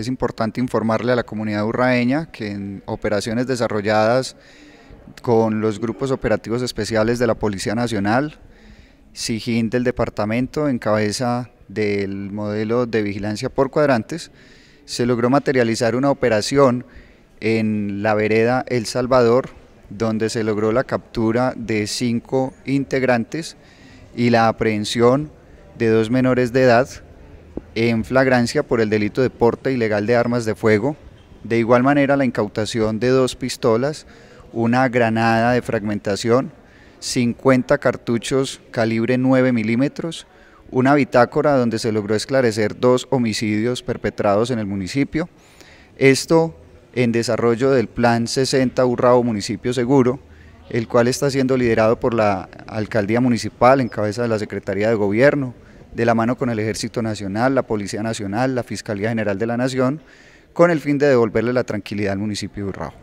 Es importante informarle a la comunidad urraeña que en operaciones desarrolladas con los grupos operativos especiales de la Policía Nacional, SIGIN del departamento en cabeza del modelo de vigilancia por cuadrantes, se logró materializar una operación en la vereda El Salvador, donde se logró la captura de cinco integrantes y la aprehensión de dos menores de edad en flagrancia por el delito de porte ilegal de armas de fuego. De igual manera, la incautación de dos pistolas, una granada de fragmentación, 50 cartuchos calibre 9 milímetros, una bitácora donde se logró esclarecer dos homicidios perpetrados en el municipio. Esto en desarrollo del Plan 60 Urrao Municipio Seguro, el cual está siendo liderado por la Alcaldía Municipal en cabeza de la Secretaría de Gobierno, de la mano con el Ejército Nacional, la Policía Nacional, la Fiscalía General de la Nación, con el fin de devolverle la tranquilidad al municipio de Urrao.